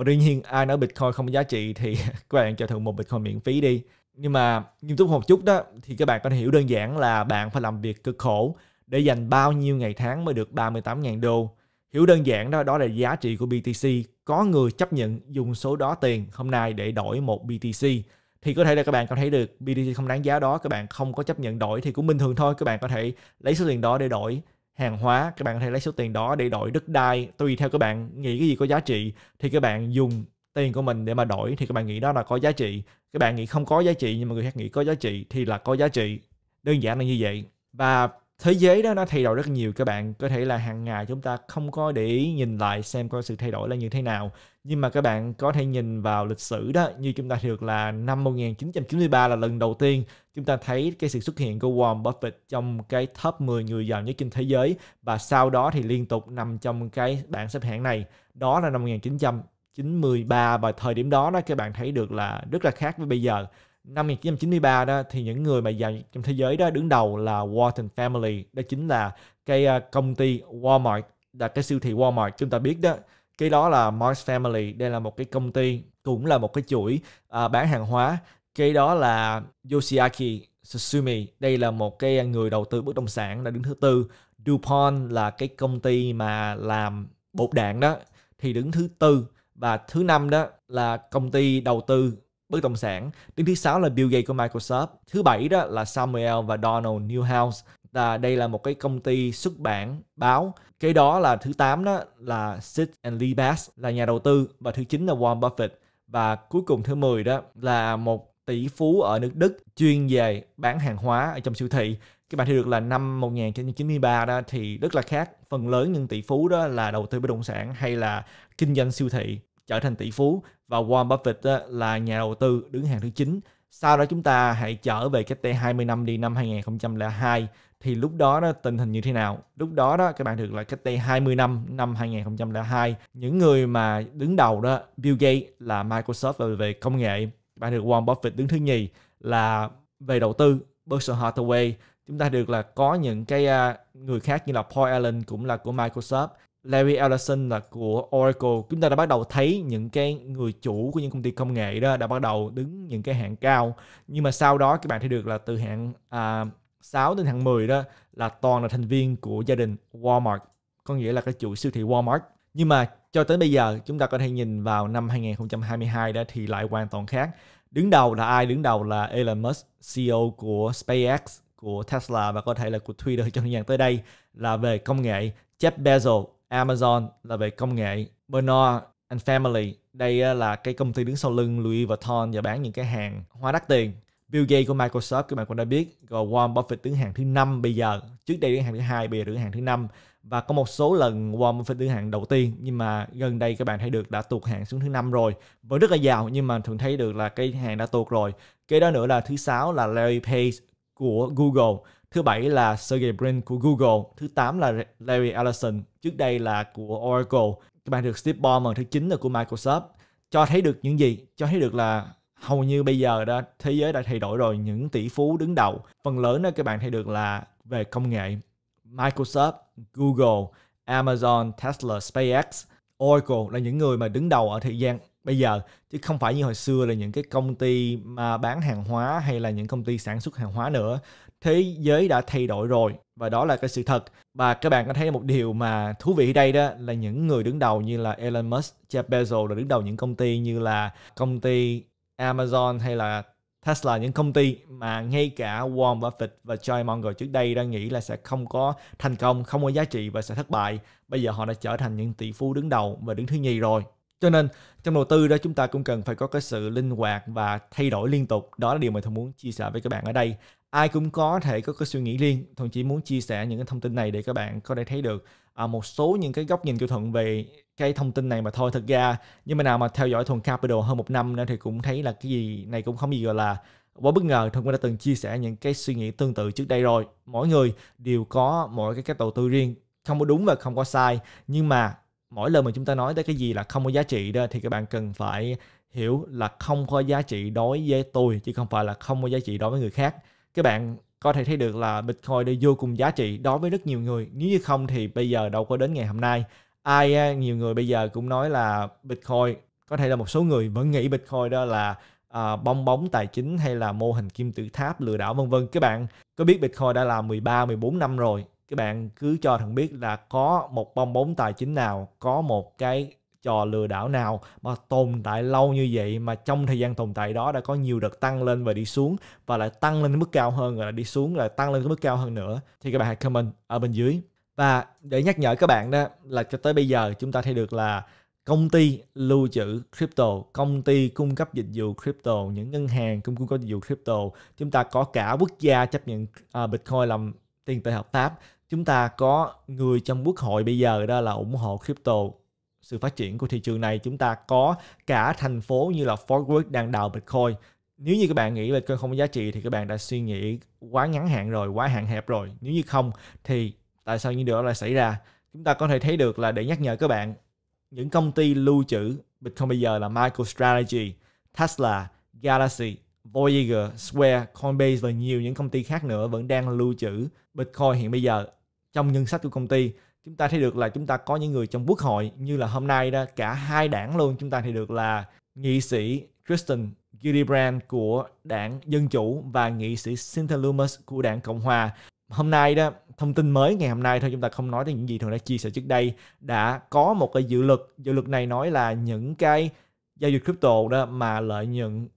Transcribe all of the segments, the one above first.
và đương nhiên ai nói bitcoin không có giá trị thì các bạn cho thượng một bitcoin miễn phí đi nhưng mà nghiêm túc một chút đó thì các bạn có thể hiểu đơn giản là bạn phải làm việc cực khổ để dành bao nhiêu ngày tháng mới được 38.000 đô. Hiểu đơn giản đó đó là giá trị của BTC. Có người chấp nhận dùng số đó tiền hôm nay để đổi một BTC thì có thể là các bạn có thấy được BTC không đáng giá đó các bạn không có chấp nhận đổi thì cũng bình thường thôi các bạn có thể lấy số tiền đó để đổi hàng hóa các bạn có thể lấy số tiền đó để đổi đất đai tùy theo các bạn nghĩ cái gì có giá trị thì các bạn dùng tiền của mình để mà đổi thì các bạn nghĩ đó là có giá trị các bạn nghĩ không có giá trị nhưng mà người khác nghĩ có giá trị thì là có giá trị đơn giản là như vậy và thế giới đó nó thay đổi rất nhiều các bạn có thể là hàng ngày chúng ta không có để ý nhìn lại xem coi sự thay đổi là như thế nào nhưng mà các bạn có thể nhìn vào lịch sử đó như chúng ta được là năm 1993 là lần đầu tiên chúng ta thấy cái sự xuất hiện của Warren Buffett trong cái top 10 người giàu nhất trên thế giới và sau đó thì liên tục nằm trong cái bảng xếp hạng này đó là năm 1993 và thời điểm đó đó các bạn thấy được là rất là khác với bây giờ năm 1993 đó thì những người mà giàu trong thế giới đó đứng đầu là Walton Family đó chính là cái à, công ty Walmart là cái siêu thị Walmart chúng ta biết đó cái đó là Mars Family đây là một cái công ty cũng là một cái chuỗi à, bán hàng hóa cái đó là Yoshiaki Susumi đây là một cái người đầu tư bất động sản đã đứng thứ tư DuPont là cái công ty mà làm bột đạn đó thì đứng thứ tư và thứ năm đó là công ty đầu tư bất động sản. Đứng thứ sáu là Bill Gates của Microsoft. Thứ bảy đó là Samuel và Donald Newhouse. Và đây là một cái công ty xuất bản báo. Cái đó là thứ tám đó là Sid and Lee Bass là nhà đầu tư và thứ chín là Warren Buffett và cuối cùng thứ 10 đó là một tỷ phú ở nước Đức chuyên về bán hàng hóa ở trong siêu thị. Các bạn thấy được là năm 1993 đó thì rất là khác. Phần lớn những tỷ phú đó là đầu tư bất động sản hay là kinh doanh siêu thị trở thành tỷ phú và Warren Buffett là nhà đầu tư đứng hàng thứ 9. Sau đó chúng ta hãy trở về cách đây 20 năm đi năm 2002 thì lúc đó, đó tình hình như thế nào? Lúc đó đó các bạn được là cách đây 20 năm năm 2002 những người mà đứng đầu đó Bill Gates là Microsoft về, về công nghệ bạn được Warren Buffett đứng thứ nhì là về đầu tư Berkshire Hathaway chúng ta được là có những cái à, người khác như là Paul Allen cũng là của Microsoft Larry Ellison là của Oracle chúng ta đã bắt đầu thấy những cái người chủ của những công ty công nghệ đó đã bắt đầu đứng những cái hạng cao nhưng mà sau đó các bạn thấy được là từ hạng à, 6 đến hạng 10 đó là toàn là thành viên của gia đình Walmart có nghĩa là cái chủ siêu thị Walmart nhưng mà cho tới bây giờ chúng ta có thể nhìn vào năm 2022 đó thì lại hoàn toàn khác đứng đầu là ai đứng đầu là Elon Musk CEO của SpaceX của Tesla và có thể là của Twitter trong thời gian tới đây là về công nghệ Jeff Bezos Amazon là về công nghệ, Bernard and Family đây là cái công ty đứng sau lưng Louis Vuitton và bán những cái hàng hoa đắt tiền. Bill Gates của Microsoft các bạn cũng đã biết, rồi Warren Buffett đứng hàng thứ năm bây giờ, trước đây đứng hàng thứ hai bây giờ đứng hàng thứ năm và có một số lần Warren Buffett đứng hàng đầu tiên nhưng mà gần đây các bạn thấy được đã tuột hạng xuống thứ năm rồi vẫn rất là giàu nhưng mà thường thấy được là cái hàng đã tuột rồi kế đó nữa là thứ sáu là Larry Page của Google Thứ bảy là Sergey Brin của Google. Thứ tám là Larry Ellison, trước đây là của Oracle. Các bạn được Steve Ballmer thứ chín là của Microsoft. Cho thấy được những gì? Cho thấy được là hầu như bây giờ đó thế giới đã thay đổi rồi những tỷ phú đứng đầu phần lớn đó các bạn thấy được là về công nghệ Microsoft, Google, Amazon, Tesla, SpaceX, Oracle là những người mà đứng đầu ở thời gian bây giờ chứ không phải như hồi xưa là những cái công ty mà bán hàng hóa hay là những công ty sản xuất hàng hóa nữa thế giới đã thay đổi rồi và đó là cái sự thật và các bạn có thấy một điều mà thú vị đây đó là những người đứng đầu như là Elon Musk, Jeff Bezos là đứng đầu những công ty như là công ty Amazon hay là Tesla những công ty mà ngay cả Warren Buffett và Charlie Munger trước đây đang nghĩ là sẽ không có thành công, không có giá trị và sẽ thất bại. Bây giờ họ đã trở thành những tỷ phú đứng đầu và đứng thứ nhì rồi. Cho nên trong đầu tư đó chúng ta cũng cần phải có cái sự linh hoạt và thay đổi liên tục. Đó là điều mà tôi muốn chia sẻ với các bạn ở đây ai cũng có thể có cái suy nghĩ riêng thuận chỉ muốn chia sẻ những cái thông tin này để các bạn có thể thấy được à, một số những cái góc nhìn của thuận về cái thông tin này mà thôi thật ra nhưng mà nào mà theo dõi thuần capital hơn một năm nữa thì cũng thấy là cái gì này cũng không gì gọi là quá bất ngờ thuận cũng đã từng chia sẻ những cái suy nghĩ tương tự trước đây rồi mỗi người đều có mỗi cái cách đầu tư riêng không có đúng và không có sai nhưng mà mỗi lần mà chúng ta nói tới cái gì là không có giá trị đó thì các bạn cần phải hiểu là không có giá trị đối với tôi chứ không phải là không có giá trị đối với người khác các bạn có thể thấy được là Bitcoin đã vô cùng giá trị đối với rất nhiều người. Nếu như không thì bây giờ đâu có đến ngày hôm nay. Ai nhiều người bây giờ cũng nói là Bitcoin có thể là một số người vẫn nghĩ Bitcoin đó là à, bong bóng tài chính hay là mô hình kim tự tháp lừa đảo vân vân. Các bạn có biết Bitcoin đã là 13 14 năm rồi. Các bạn cứ cho thằng biết là có một bong bóng tài chính nào, có một cái trò lừa đảo nào mà tồn tại lâu như vậy mà trong thời gian tồn tại đó đã có nhiều đợt tăng lên và đi xuống và lại tăng lên mức cao hơn rồi lại đi xuống lại tăng lên cái mức cao hơn nữa thì các bạn hãy comment ở bên dưới và để nhắc nhở các bạn đó là cho tới bây giờ chúng ta thấy được là công ty lưu trữ crypto, công ty cung cấp dịch vụ crypto, những ngân hàng cũng cung cấp dịch vụ crypto, chúng ta có cả quốc gia chấp nhận à, Bitcoin làm tiền tệ hợp pháp, chúng ta có người trong quốc hội bây giờ đó là ủng hộ crypto sự phát triển của thị trường này chúng ta có cả thành phố như là Fort Worth đang đào Bitcoin nếu như các bạn nghĩ Bitcoin không có giá trị thì các bạn đã suy nghĩ quá ngắn hạn rồi quá hạn hẹp rồi nếu như không thì tại sao những điều đó lại xảy ra chúng ta có thể thấy được là để nhắc nhở các bạn những công ty lưu trữ Bitcoin bây giờ là MicroStrategy, Tesla, Galaxy, Voyager, Square, Coinbase và nhiều những công ty khác nữa vẫn đang lưu trữ Bitcoin hiện bây giờ trong ngân sách của công ty chúng ta thấy được là chúng ta có những người trong quốc hội như là hôm nay đó cả hai đảng luôn chúng ta thấy được là nghị sĩ Kristen Gillibrand của đảng Dân Chủ và nghị sĩ Cynthia Lummis của đảng Cộng Hòa. Hôm nay đó, thông tin mới ngày hôm nay thôi chúng ta không nói đến những gì thường đã chia sẻ trước đây đã có một cái dự luật dự luật này nói là những cái giao dịch crypto đó mà lợi nhuận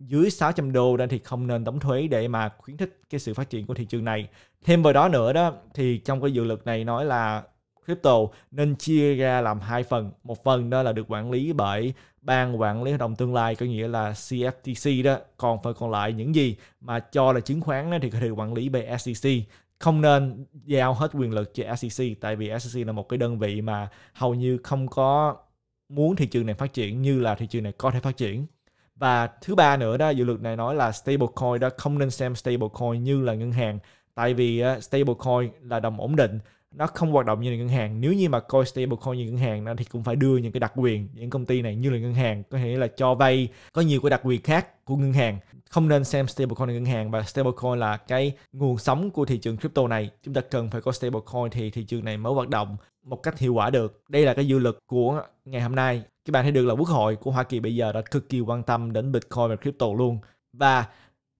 dưới 600 đô đó thì không nên đóng thuế để mà khuyến khích cái sự phát triển của thị trường này. Thêm vào đó nữa đó thì trong cái dự luật này nói là crypto nên chia ra làm hai phần. Một phần đó là được quản lý bởi ban quản lý hợp đồng tương lai có nghĩa là CFTC đó. Còn phần còn lại những gì mà cho là chứng khoán thì có thể quản lý bởi SEC. Không nên giao hết quyền lực cho SEC tại vì SEC là một cái đơn vị mà hầu như không có muốn thị trường này phát triển như là thị trường này có thể phát triển và thứ ba nữa đó dự luật này nói là stablecoin đó không nên xem stablecoin như là ngân hàng tại vì stablecoin là đồng ổn định nó không hoạt động như là ngân hàng nếu như mà coi stablecoin như ngân hàng thì cũng phải đưa những cái đặc quyền những công ty này như là ngân hàng có nghĩa là cho vay có nhiều cái đặc quyền khác của ngân hàng không nên xem stablecoin là ngân hàng và stablecoin là cái nguồn sống của thị trường crypto này chúng ta cần phải có stablecoin thì thị trường này mới hoạt động một cách hiệu quả được đây là cái dự luật của ngày hôm nay các bạn thấy được là quốc hội của Hoa Kỳ bây giờ đã cực kỳ quan tâm đến Bitcoin và crypto luôn và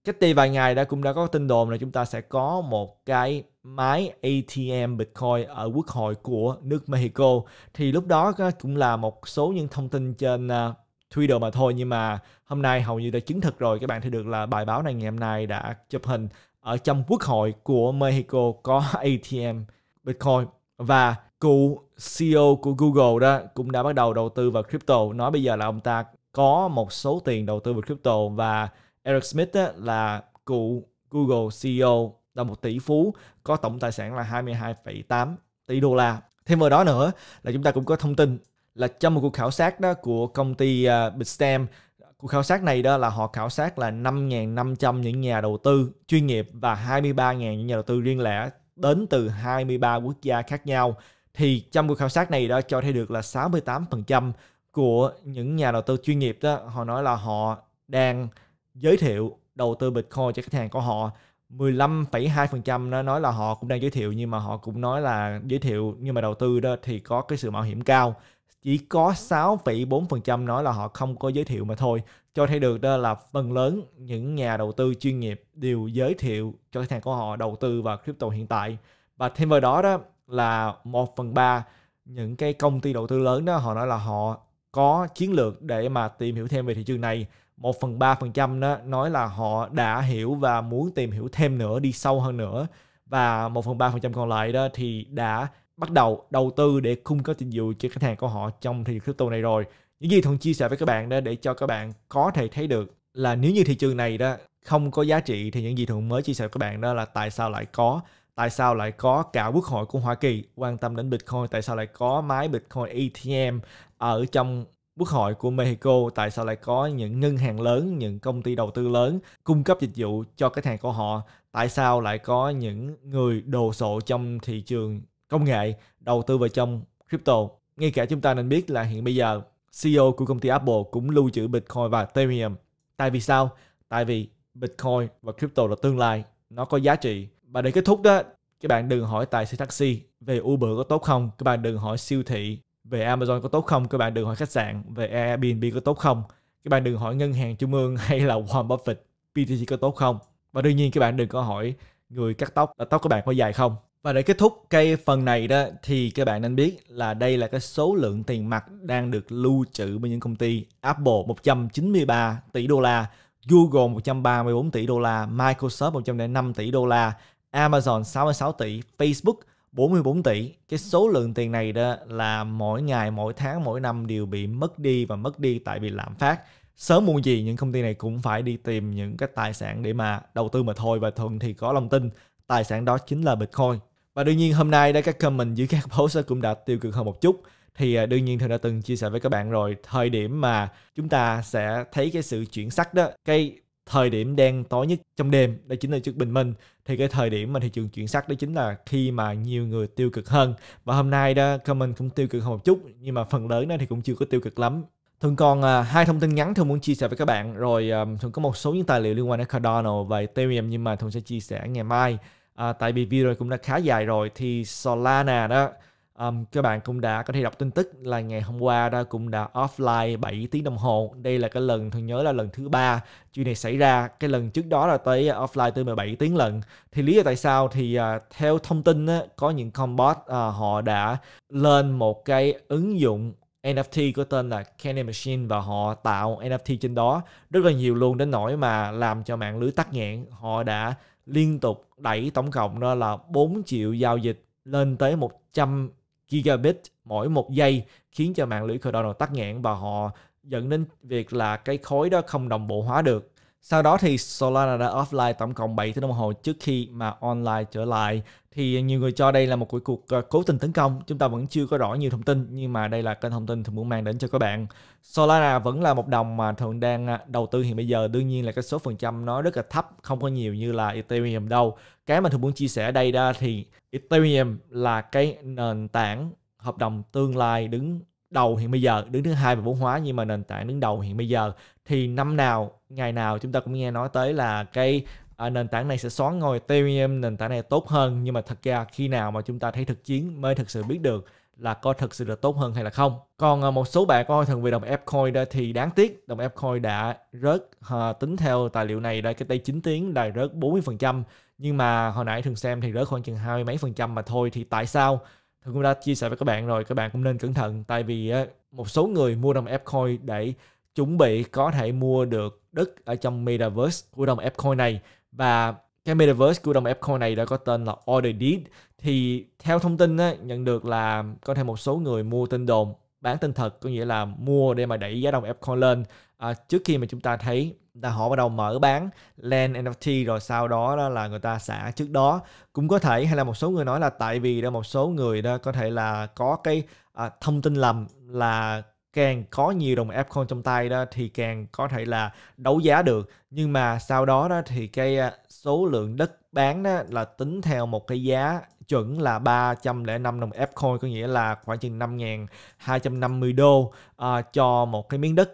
cách đây vài ngày đã cũng đã có tin đồn là chúng ta sẽ có một cái máy ATM Bitcoin ở quốc hội của nước Mexico thì lúc đó cũng là một số những thông tin trên à, Twitter mà thôi nhưng mà hôm nay hầu như đã chứng thực rồi các bạn thấy được là bài báo này ngày hôm nay đã chụp hình ở trong quốc hội của Mexico có ATM Bitcoin và cựu CEO của Google đó cũng đã bắt đầu đầu tư vào crypto nói bây giờ là ông ta có một số tiền đầu tư vào crypto và Eric Smith á, là cựu Google CEO là một tỷ phú có tổng tài sản là 22,8 tỷ đô la. Thêm vào đó nữa là chúng ta cũng có thông tin là trong một cuộc khảo sát đó của công ty à, Bitstamp cuộc khảo sát này đó là họ khảo sát là 5.500 những nhà đầu tư chuyên nghiệp và 23.000 những nhà đầu tư riêng lẻ đến từ 23 quốc gia khác nhau. Thì trong cuộc khảo sát này đó cho thấy được là 68% của những nhà đầu tư chuyên nghiệp đó họ nói là họ đang giới thiệu đầu tư Bitcoin cho khách hàng của họ 15,2% nó nói là họ cũng đang giới thiệu nhưng mà họ cũng nói là giới thiệu nhưng mà đầu tư đó thì có cái sự mạo hiểm cao chỉ có 6,4% nói là họ không có giới thiệu mà thôi cho thấy được đó là phần lớn những nhà đầu tư chuyên nghiệp đều giới thiệu cho khách hàng của họ đầu tư vào crypto hiện tại và thêm vào đó đó là một phần ba những cái công ty đầu tư lớn đó họ nói là họ có chiến lược để mà tìm hiểu thêm về thị trường này một phần ba phần trăm đó nói là họ đã hiểu và muốn tìm hiểu thêm nữa đi sâu hơn nữa và một phần ba phần trăm còn lại đó thì đã bắt đầu đầu tư để cung cấp dịch vụ cho khách hàng của họ trong thị trường crypto này rồi những gì thường chia sẻ với các bạn đó để cho các bạn có thể thấy được là nếu như thị trường này đó không có giá trị thì những gì thường mới chia sẻ với các bạn đó là tại sao lại có tại sao lại có cả quốc hội của Hoa Kỳ quan tâm đến Bitcoin tại sao lại có máy Bitcoin ATM ở trong quốc hội của Mexico tại sao lại có những ngân hàng lớn những công ty đầu tư lớn cung cấp dịch vụ cho khách hàng của họ tại sao lại có những người đồ sộ trong thị trường công nghệ đầu tư vào trong crypto ngay cả chúng ta nên biết là hiện bây giờ CEO của công ty Apple cũng lưu trữ Bitcoin và Ethereum. Tại vì sao? Tại vì Bitcoin và crypto là tương lai, nó có giá trị. Và để kết thúc đó, các bạn đừng hỏi tài xế taxi về Uber có tốt không, các bạn đừng hỏi siêu thị về Amazon có tốt không, các bạn đừng hỏi khách sạn về Airbnb có tốt không, các bạn đừng hỏi ngân hàng trung ương hay là Warren Buffett, BTC có tốt không. Và đương nhiên các bạn đừng có hỏi người cắt tóc là tóc của bạn có dài không và để kết thúc cái phần này đó thì các bạn nên biết là đây là cái số lượng tiền mặt đang được lưu trữ bởi những công ty Apple 193 tỷ đô la, Google 134 tỷ đô la, Microsoft 105 tỷ đô la, Amazon 66 tỷ, Facebook 44 tỷ. Cái số lượng tiền này đó là mỗi ngày, mỗi tháng, mỗi năm đều bị mất đi và mất đi tại vì lạm phát. Sớm muộn gì những công ty này cũng phải đi tìm những cái tài sản để mà đầu tư mà thôi và thường thì có lòng tin tài sản đó chính là Bitcoin và đương nhiên hôm nay đây các comment dưới các post cũng đã tiêu cực hơn một chút thì à, đương nhiên tôi đã từng chia sẻ với các bạn rồi thời điểm mà chúng ta sẽ thấy cái sự chuyển sắc đó cái thời điểm đen tối nhất trong đêm đó chính là trước bình minh thì cái thời điểm mà thị trường chuyển sắc đó chính là khi mà nhiều người tiêu cực hơn và hôm nay đó comment cũng tiêu cực hơn một chút nhưng mà phần lớn đó thì cũng chưa có tiêu cực lắm thường còn à, hai thông tin ngắn thường muốn chia sẻ với các bạn rồi à, thường có một số những tài liệu liên quan đến Cardano về Ethereum nhưng mà thường sẽ chia sẻ ngày mai à, tại vì video cũng đã khá dài rồi thì Solana đó um, các bạn cũng đã có thể đọc tin tức là ngày hôm qua đó cũng đã offline 7 tiếng đồng hồ đây là cái lần tôi nhớ là lần thứ ba chuyện này xảy ra cái lần trước đó là tới offline từ 17 tiếng lần thì lý do tại sao thì uh, theo thông tin á, có những combat uh, à, họ đã lên một cái ứng dụng NFT có tên là Candy Machine và họ tạo NFT trên đó rất là nhiều luôn đến nỗi mà làm cho mạng lưới tắc nghẽn họ đã liên tục đẩy tổng cộng đó là 4 triệu giao dịch lên tới 100 gigabit mỗi một giây khiến cho mạng lưới Cardano tắc nghẽn và họ dẫn đến việc là cái khối đó không đồng bộ hóa được. Sau đó thì Solana đã offline tổng cộng 7 tiếng đồng hồ trước khi mà online trở lại thì nhiều người cho đây là một cuộc ờ, cố tình tấn công. Chúng ta vẫn chưa có rõ nhiều thông tin nhưng mà đây là kênh thông tin thường muốn mang đến cho các bạn. Solana vẫn là một đồng mà thường đang à, đầu tư hiện bây giờ. Đương nhiên là cái số phần trăm nó rất là thấp, không có nhiều như là Ethereum đâu. Cái mà thường muốn chia sẻ ở đây đó thì Ethereum là cái nền tảng hợp đồng tương lai đứng đầu hiện bây giờ đứng thứ hai về vốn hóa nhưng mà nền tảng đứng đầu hiện bây giờ thì năm nào ngày nào chúng ta cũng nghe nói tới là cái à, nền tảng này sẽ xoán ngôi Ethereum nền tảng này tốt hơn nhưng mà thật ra khi nào mà chúng ta thấy thực chiến mới thực sự biết được là có thực sự là tốt hơn hay là không. Còn à, một số bạn có hỏi thường về đồng Fcoin đó thì đáng tiếc đồng Fcoin đã rớt à, tính theo tài liệu này đây cái tay 9 tiếng đã rớt 40% nhưng mà hồi nãy thường xem thì rớt khoảng chừng hai mấy phần trăm mà thôi thì tại sao thường cũng đã chia sẻ với các bạn rồi các bạn cũng nên cẩn thận tại vì một số người mua đồng Fcoin để chuẩn bị có thể mua được đất ở trong metaverse của đồng Fcoin này và cái metaverse của đồng Epcot này đã có tên là Order Deed thì theo thông tin á, nhận được là có thêm một số người mua tin đồn bán tin thật có nghĩa là mua để mà đẩy giá đồng Epcot lên à, trước khi mà chúng ta thấy là họ bắt đầu mở bán land NFT rồi sau đó, đó là người ta xả trước đó cũng có thể hay là một số người nói là tại vì đó một số người đó có thể là có cái à, thông tin lầm là càng có nhiều đồng Fcon trong tay đó thì càng có thể là đấu giá được nhưng mà sau đó đó thì cái à, số lượng đất bán đó là tính theo một cái giá chuẩn là 305 đồng Fcoin có nghĩa là khoảng chừng 5.250 đô uh, cho một cái miếng đất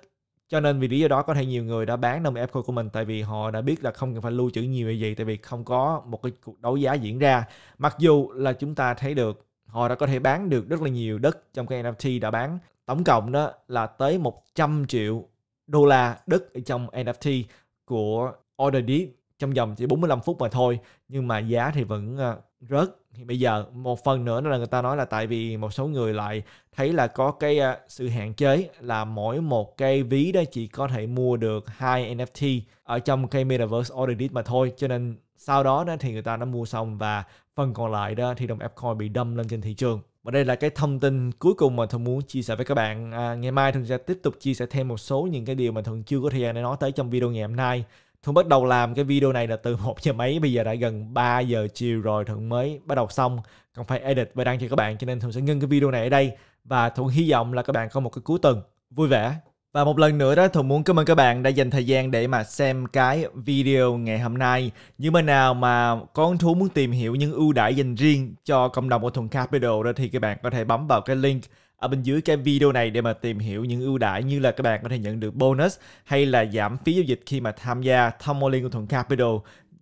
cho nên vì lý do đó có thể nhiều người đã bán đồng Fcoin của mình tại vì họ đã biết là không cần phải lưu trữ nhiều hay gì tại vì không có một cái cuộc đấu giá diễn ra mặc dù là chúng ta thấy được họ đã có thể bán được rất là nhiều đất trong cái NFT đã bán tổng cộng đó là tới 100 triệu đô la đất ở trong NFT của OrderDeed trong vòng chỉ 45 phút mà thôi nhưng mà giá thì vẫn ờ, rớt thì bây giờ một phần nữa là người ta nói là tại vì một số người lại thấy là có cái ờ, sự hạn chế là mỗi một cái ví đó chỉ có thể mua được hai NFT ở trong cái Metaverse Audit mà thôi cho nên sau đó, đó thì người ta đã mua xong và phần còn lại đó thì đồng Fcoin bị đâm lên trên thị trường và đây là cái thông tin cuối cùng mà Thuận muốn chia sẻ với các bạn. À, ngày mai Thuận sẽ tiếp tục chia sẻ thêm một số những cái điều mà Thuận chưa có thời gian để nói tới trong video ngày hôm nay. Thuận bắt đầu làm cái video này là từ một giờ mấy, bây giờ đã gần 3 giờ chiều rồi Thuận mới bắt đầu xong. Còn phải edit và đăng cho các bạn cho nên Thuận sẽ ngưng cái video này ở đây. Và Thuận hy vọng là các bạn có một cái cuối tuần vui vẻ và một lần nữa đó Thuận muốn cảm ơn các bạn đã dành thời gian để mà xem cái video ngày hôm nay. nhưng mà nào mà con thú muốn tìm hiểu những ưu đãi dành riêng cho cộng đồng của Thuận Capital đó thì các bạn có thể bấm vào cái link ở bên dưới cái video này để mà tìm hiểu những ưu đãi như là các bạn có thể nhận được bonus hay là giảm phí giao dịch khi mà tham gia thông liên của Thuận Capital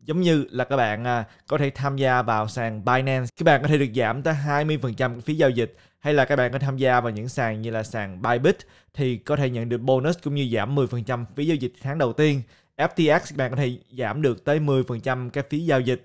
giống như là các bạn à, có thể tham gia vào sàn Binance các bạn có thể được giảm tới 20% phí giao dịch hay là các bạn có tham gia vào những sàn như là sàn Bybit thì có thể nhận được bonus cũng như giảm 10% phí giao dịch tháng đầu tiên FTX các bạn có thể giảm được tới 10% cái phí giao dịch